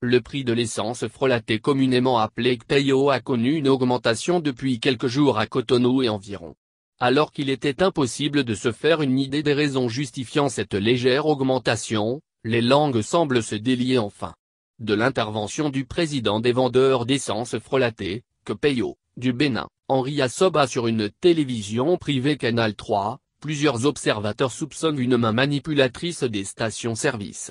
Le prix de l'essence frelatée communément appelée Kpeyo a connu une augmentation depuis quelques jours à Cotonou et environ. Alors qu'il était impossible de se faire une idée des raisons justifiant cette légère augmentation, les langues semblent se délier enfin. De l'intervention du président des vendeurs d'essence frelatée, que du Bénin, Henri Assoba sur une télévision privée Canal 3, plusieurs observateurs soupçonnent une main manipulatrice des stations-service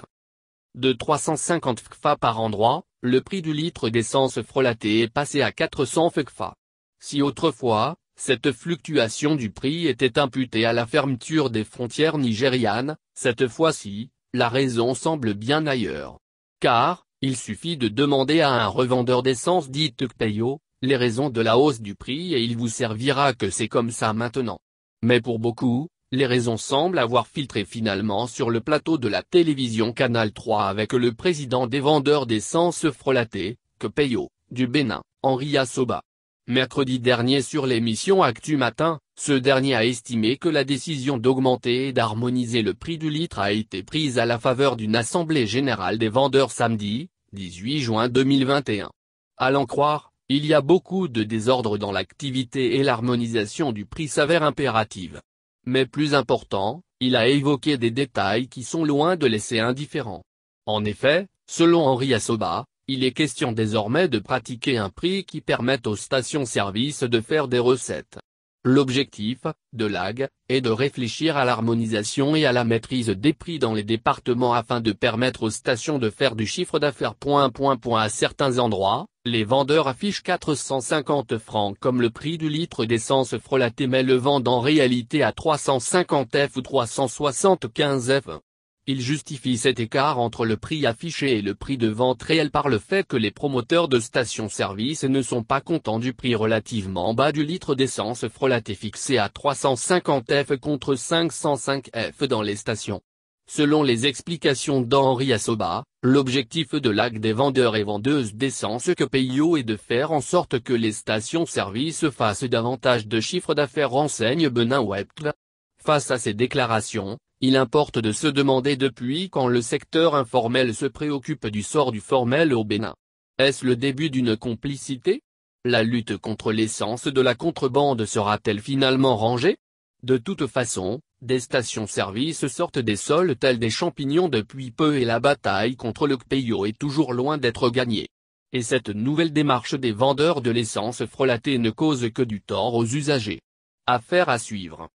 de 350 fkfa par endroit, le prix du litre d'essence frelatée est passé à 400 ffa. Si autrefois, cette fluctuation du prix était imputée à la fermeture des frontières nigérianes, cette fois-ci, la raison semble bien ailleurs. Car, il suffit de demander à un revendeur d'essence dit Tukpeyo, les raisons de la hausse du prix et il vous servira que c'est comme ça maintenant. Mais pour beaucoup, les raisons semblent avoir filtré finalement sur le plateau de la télévision Canal 3 avec le président des vendeurs d'essence frelaté, Kepeyo, du Bénin, Henri Assoba. Mercredi dernier sur l'émission Actu Matin, ce dernier a estimé que la décision d'augmenter et d'harmoniser le prix du litre a été prise à la faveur d'une assemblée générale des vendeurs samedi, 18 juin 2021. À l'en croire, il y a beaucoup de désordre dans l'activité et l'harmonisation du prix s'avère impérative. Mais plus important, il a évoqué des détails qui sont loin de laisser indifférent. En effet, selon Henri Assoba, il est question désormais de pratiquer un prix qui permette aux stations-service de faire des recettes. L'objectif, de l'AG, est de réfléchir à l'harmonisation et à la maîtrise des prix dans les départements afin de permettre aux stations de faire du chiffre d'affaires. À certains endroits, les vendeurs affichent 450 francs comme le prix du litre d'essence frelaté mais le vendent en réalité à 350 F ou 375 F. Ils justifient cet écart entre le prix affiché et le prix de vente réel par le fait que les promoteurs de stations-service ne sont pas contents du prix relativement bas du litre d'essence frelaté fixé à 350 F contre 505 F dans les stations. Selon les explications d'Henri Assoba, l'objectif de l'acte des vendeurs et vendeuses d'essence que P.I.O. est de faire en sorte que les stations-service fassent davantage de chiffres d'affaires renseigne Benin Web. Face à ces déclarations, il importe de se demander depuis quand le secteur informel se préoccupe du sort du formel au Bénin. Est-ce le début d'une complicité La lutte contre l'essence de la contrebande sera-t-elle finalement rangée de toute façon, des stations-service sortent des sols tels des champignons depuis peu et la bataille contre le CPIO est toujours loin d'être gagnée. Et cette nouvelle démarche des vendeurs de l'essence frelatée ne cause que du tort aux usagers. Affaire à suivre.